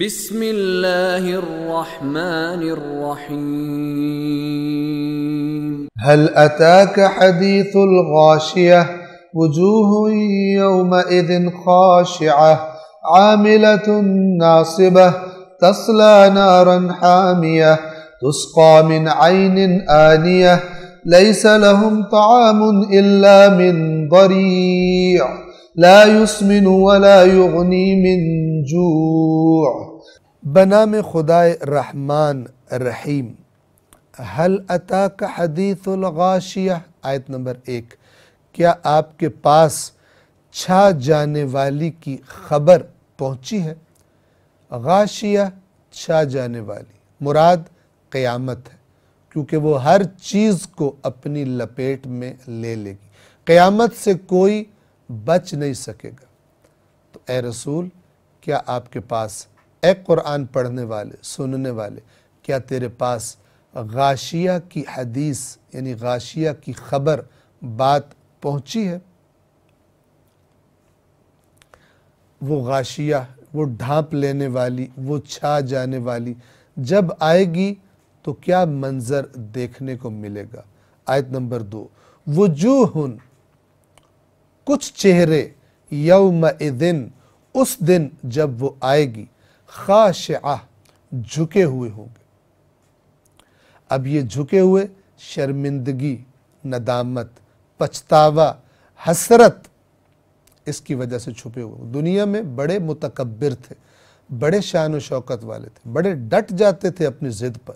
بسم الله الرحمن الرحيم هل أتاك حديث الغاشية وجوه يومئذ خاشعة عاملة ناصبة تصلى نارا حامية تسقى من عين آنية ليس لهم طعام إلا من ضريع لا یسمن ولا من جوع بنام خدائے رحمان رحیم حل الغاشیہ آیت نمبر ایک کیا آپ کے پاس چھا جانے والی کی خبر پہنچی ہے غاشیہ چھا جانے والی مراد قیامت ہے کیونکہ وہ ہر چیز کو اپنی لپیٹ میں لے لے گی قیامت سے کوئی بچ نہیں سکے گا تو اے رسول کیا آپ کے پاس اے قرآن پڑھنے والے سننے والے کیا تیرے پاس غاشیہ کی حدیث یعنی غاشیہ کی خبر بات پہنچی ہے وہ غاشیہ وہ ڈھانپ لینے والی وہ چھا جانے والی جب آئے گی تو کیا منظر دیکھنے کو ملے گا آیت نمبر دو وجوہن کچھ چہرے یوم دن اس دن جب وہ آئے گی خاشعہ آہ جھکے ہوئے ہوں گے اب یہ جھکے ہوئے شرمندگی ندامت پچھتاوا حسرت اس کی وجہ سے چھپے ہوئے دنیا میں بڑے متکبر تھے بڑے شان و شوکت والے تھے بڑے ڈٹ جاتے تھے اپنی ضد پر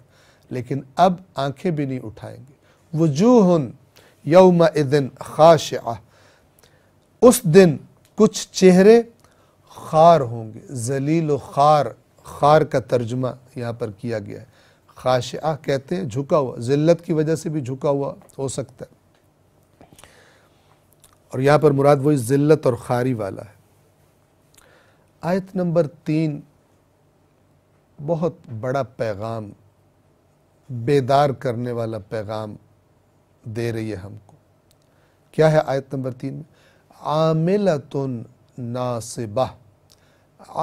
لیکن اب آنکھیں بھی نہیں اٹھائیں گے وجوہن یوم اذن خاشعہ اس دن کچھ چہرے خار ہوں گے ذلیل و خار خار کا ترجمہ یہاں پر کیا گیا ہے خاشعہ کہتے ہیں جھکا ہوا ذلت کی وجہ سے بھی جھکا ہوا ہو سکتا ہے اور یہاں پر مراد وہی ذلت اور خاری والا ہے آیت نمبر تین بہت بڑا پیغام بیدار کرنے والا پیغام دے رہی ہے ہم کو کیا ہے آیت نمبر تین میں عاملہ ناصبہ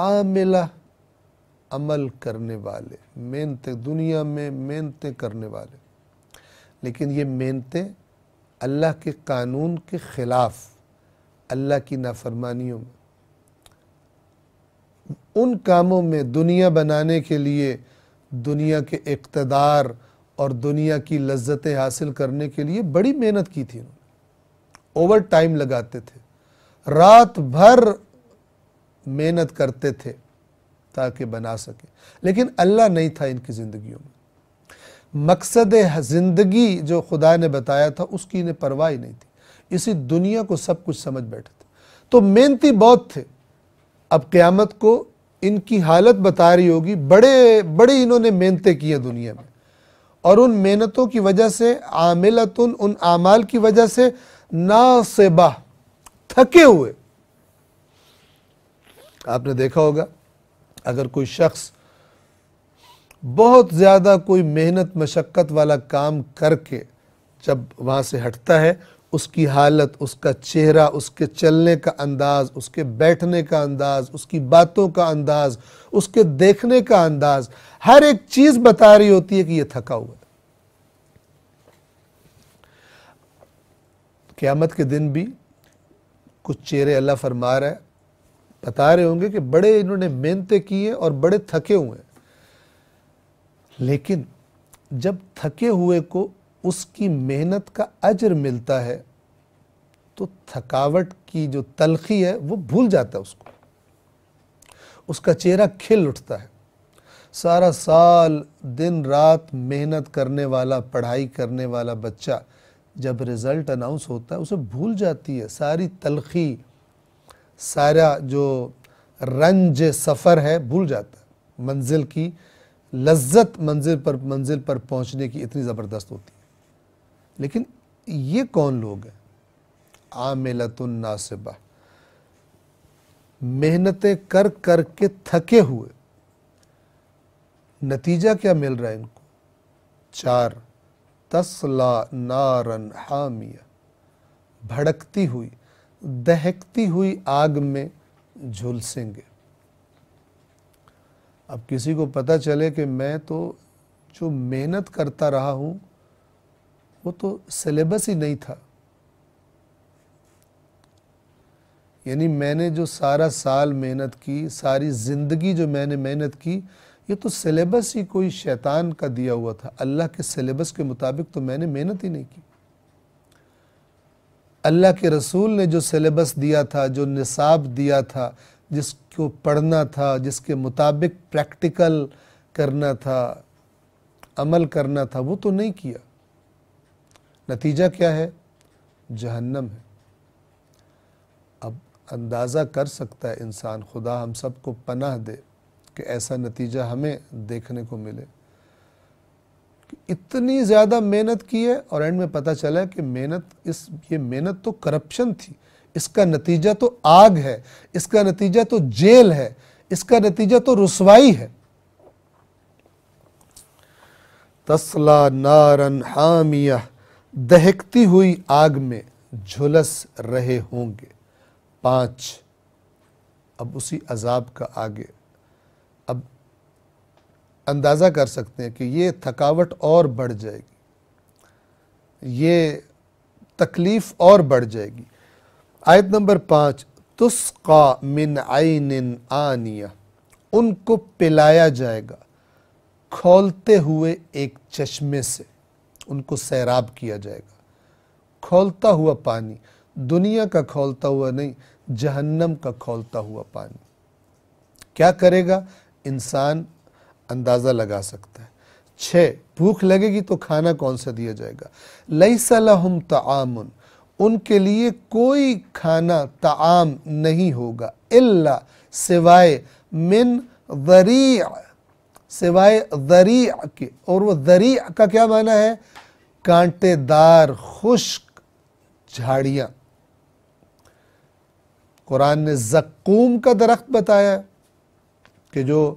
عاملہ عمل کرنے والے محنتیں دنیا میں محنتیں کرنے والے لیکن یہ محنتیں اللہ کے قانون کے خلاف اللہ کی نافرمانیوں میں ان کاموں میں دنیا بنانے کے لیے دنیا کے اقتدار اور دنیا کی لذتیں حاصل کرنے کے لیے بڑی محنت کی تھی انہوں نے اوور ٹائم لگاتے تھے رات بھر محنت کرتے تھے تاکہ بنا سکے لیکن اللہ نہیں تھا ان کی زندگیوں میں مقصد زندگی جو خدا نے بتایا تھا اس کی انہیں پرواہ نہیں تھی اسی دنیا کو سب کچھ سمجھ بیٹھے تھے تو محنتی بہت تھے اب قیامت کو ان کی حالت بتا رہی ہوگی بڑے بڑے انہوں نے محنتیں کی ہیں دنیا میں اور ان محنتوں کی وجہ سے عاملتن ان اعمال کی وجہ سے ناصبہ تھکے ہوئے آپ نے دیکھا ہوگا اگر کوئی شخص بہت زیادہ کوئی محنت مشقت والا کام کر کے جب وہاں سے ہٹتا ہے اس کی حالت اس کا چہرہ اس کے چلنے کا انداز اس کے بیٹھنے کا انداز اس کی باتوں کا انداز اس کے دیکھنے کا انداز ہر ایک چیز بتا رہی ہوتی ہے کہ یہ تھکا ہوا قیامت کے دن بھی کچھ چہرے اللہ فرما رہا ہے بتا رہے ہوں گے کہ بڑے انہوں نے محنتیں کی ہیں اور بڑے تھکے ہوئے ہیں لیکن جب تھکے ہوئے کو اس کی محنت کا اجر ملتا ہے تو تھکاوٹ کی جو تلخی ہے وہ بھول جاتا ہے اس کو اس کا چہرہ کھل اٹھتا ہے سارا سال دن رات محنت کرنے والا پڑھائی کرنے والا بچہ جب ریزلٹ اناؤنس ہوتا ہے اسے بھول جاتی ہے ساری تلخی سارا جو رنج سفر ہے بھول جاتا ہے منزل کی لذت منزل پر منزل پر پہنچنے کی اتنی زبردست ہوتی ہے لیکن یہ کون لوگ ہیں عاملت الناصبہ محنتیں کر کر کے تھکے ہوئے نتیجہ کیا مل رہا ہے ان کو چار بھڑکتی ہوئی دہکتی ہوئی آگ میں جھلسیں گے اب کسی کو پتا چلے کہ میں تو جو محنت کرتا رہا ہوں وہ تو سلیبس ہی نہیں تھا یعنی میں نے جو سارا سال محنت کی ساری زندگی جو میں نے محنت کی یہ تو سلیبس ہی کوئی شیطان کا دیا ہوا تھا اللہ کے سلیبس کے مطابق تو میں نے محنت ہی نہیں کی اللہ کے رسول نے جو سلیبس دیا تھا جو نصاب دیا تھا جس کو پڑھنا تھا جس کے مطابق پریکٹیکل کرنا تھا عمل کرنا تھا وہ تو نہیں کیا نتیجہ کیا ہے جہنم ہے اب اندازہ کر سکتا ہے انسان خدا ہم سب کو پناہ دے کہ ایسا نتیجہ ہمیں دیکھنے کو ملے اتنی زیادہ محنت کی ہے اور میں پتا چلا کہ محنت یہ محنت تو کرپشن تھی اس کا نتیجہ تو آگ ہے اس کا نتیجہ تو جیل ہے اس کا نتیجہ تو رسوائی ہے تسلا نارن حامیہ دہکتی ہوئی آگ میں جھلس رہے ہوں گے پانچ اب اسی عذاب کا آگے اندازہ کر سکتے ہیں کہ یہ تھکاوٹ اور بڑھ جائے گی یہ تکلیف اور بڑھ جائے گی آیت نمبر پانچ تسقا من عین آنیا ان کو پلایا جائے گا کھولتے ہوئے ایک چشمے سے ان کو سیراب کیا جائے گا کھولتا ہوا پانی دنیا کا کھولتا ہوا نہیں جہنم کا کھولتا ہوا پانی کیا کرے گا انسان اندازہ لگا سکتا ہے چھے بھوک لگے گی تو کھانا کون سا دیا جائے گا لیس لہم تعامن ان کے لیے کوئی کھانا تعام نہیں ہوگا اللہ سوائے من ذریع سوائے ذریع کے اور وہ ذریع کا کیا معنی ہے کانٹے دار خشک جھاڑیاں قرآن نے زقوم کا درخت بتایا کہ جو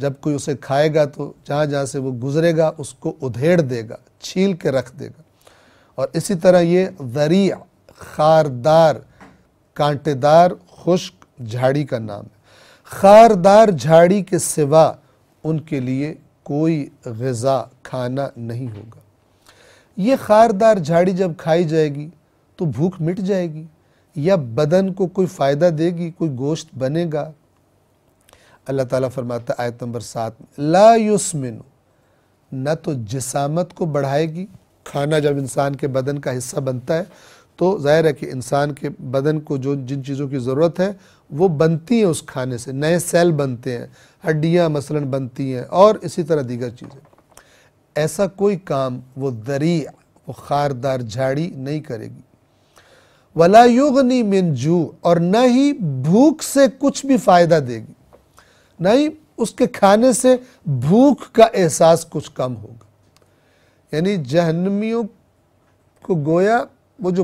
جب کوئی اسے کھائے گا تو جہاں جہاں سے وہ گزرے گا اس کو ادھیڑ دے گا چھیل کے رکھ دے گا اور اسی طرح یہ ذریع خاردار کانٹے دار خشک جھاڑی کا نام ہے خاردار جھاڑی کے سوا ان کے لیے کوئی غذا کھانا نہیں ہوگا یہ خاردار جھاڑی جب کھائی جائے گی تو بھوک مٹ جائے گی یا بدن کو کوئی فائدہ دے گی کوئی گوشت بنے گا اللہ تعالیٰ فرماتا ہے آیت نمبر سات لا یسمن نہ تو جسامت کو بڑھائے گی کھانا جب انسان کے بدن کا حصہ بنتا ہے تو ظاہر ہے کہ انسان کے بدن کو جو جن چیزوں کی ضرورت ہے وہ بنتی ہیں اس کھانے سے نئے سیل بنتے ہیں ہڈیاں مثلا بنتی ہیں اور اسی طرح دیگر چیزیں ایسا کوئی کام وہ دریع وہ خاردار جھاڑی نہیں کرے گی ولا یوگنی جُو اور نہ ہی بھوک سے کچھ بھی فائدہ دے گی نہیں اس کے کھانے سے بھوک کا احساس کچھ کم ہوگا یعنی جہنمیوں کو گویا وہ جو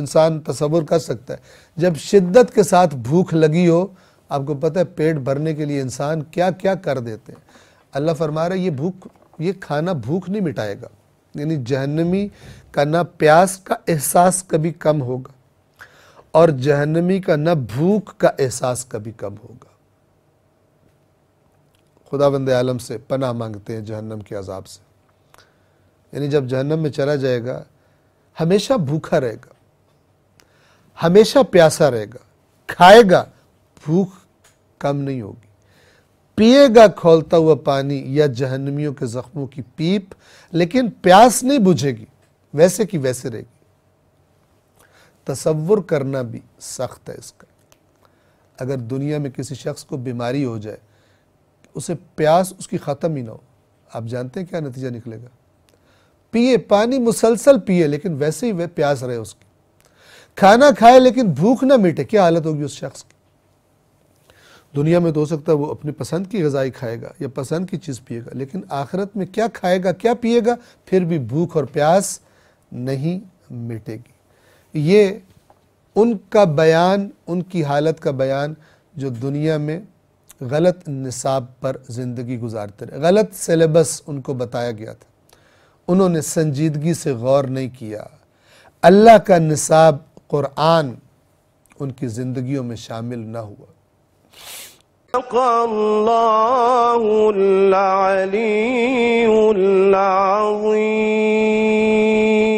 انسان تصور کر سکتا ہے جب شدت کے ساتھ بھوک لگی ہو آپ کو پتہ ہے پیٹ بھرنے کے لیے انسان کیا کیا کر دیتے ہیں اللہ فرما رہا ہے یہ بھوک یہ کھانا بھوک نہیں مٹائے گا یعنی جہنمی کا نہ پیاس کا احساس کبھی کم ہوگا اور جہنمی کا نہ بھوک کا احساس کبھی کم ہوگا خدا بند عالم سے پناہ مانگتے ہیں جہنم کے عذاب سے یعنی جب جہنم میں چلا جائے گا ہمیشہ بھوکا رہے گا ہمیشہ پیاسا رہے گا کھائے گا بھوک کم نہیں ہوگی پیے گا کھولتا ہوا پانی یا جہنمیوں کے زخموں کی پیپ لیکن پیاس نہیں بجھے گی ویسے کی ویسے رہے گی تصور کرنا بھی سخت ہے اس کا اگر دنیا میں کسی شخص کو بیماری ہو جائے اسے پیاس اس کی ختم ہی نہ ہو آپ جانتے ہیں کیا نتیجہ نکلے گا پیے پانی مسلسل پیئے لیکن ویسے ہی پیاس رہے اس کی کھانا کھائے لیکن بھوک نہ میٹے کیا حالت ہوگی اس شخص کی دنیا میں تو ہو سکتا وہ اپنی پسند کی غذائی کھائے گا یا پسند کی چیز پیے گا لیکن آخرت میں کیا کھائے گا کیا پیے گا پھر بھی بھوک اور پیاس نہیں مٹے گی یہ ان کا بیان ان کی حالت کا بیان جو دنیا میں غلط نصاب پر زندگی گزارتے رہے غلط سلیبس ان کو بتایا گیا تھا انہوں نے سنجیدگی سے غور نہیں کیا اللہ کا نصاب قرآن ان کی زندگیوں میں شامل نہ ہوا